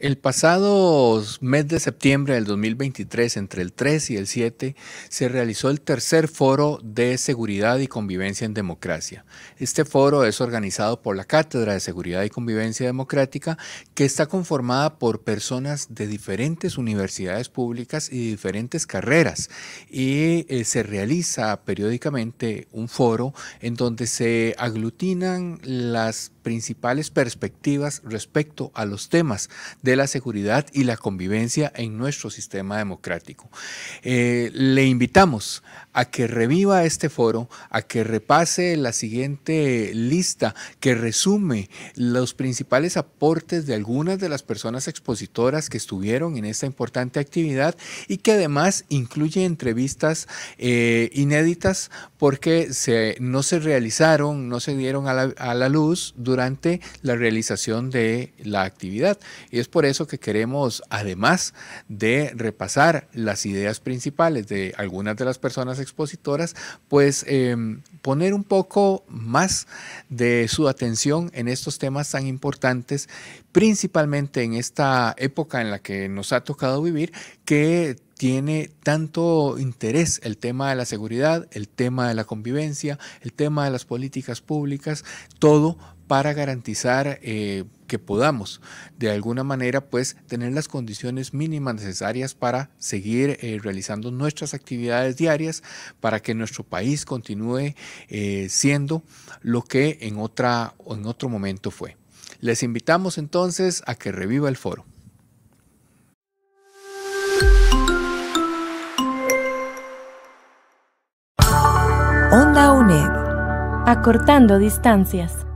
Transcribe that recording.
El pasado mes de septiembre del 2023, entre el 3 y el 7, se realizó el tercer foro de seguridad y convivencia en democracia. Este foro es organizado por la Cátedra de Seguridad y Convivencia Democrática, que está conformada por personas de diferentes universidades públicas y diferentes carreras. Y eh, se realiza periódicamente un foro en donde se aglutinan las principales perspectivas respecto a los temas de la seguridad y la convivencia en nuestro sistema democrático. Eh, le invitamos a que reviva este foro, a que repase la siguiente lista que resume los principales aportes de algunas de las personas expositoras que estuvieron en esta importante actividad y que además incluye entrevistas eh, inéditas porque no se realizaron, no se dieron a la, luz durante la realización de la actividad. es por eso que queremos, además de repasar las ideas principales de algunas de las personas expositoras, pues em, poner un poco más de su atención en estos temas tan importantes, principalmente en esta época en la que nos ha tocado vivir, que tiene tanto interés el tema de la seguridad, el tema de la convivencia, el tema de las políticas públicas, todo para garantizar eh, que podamos de alguna manera pues tener las condiciones mínimas necesarias para seguir eh, realizando nuestras actividades diarias para que nuestro país continúe eh, siendo lo que en, otra, en otro momento fue. Les invitamos entonces a que reviva el foro. Onda UNED, acortando distancias.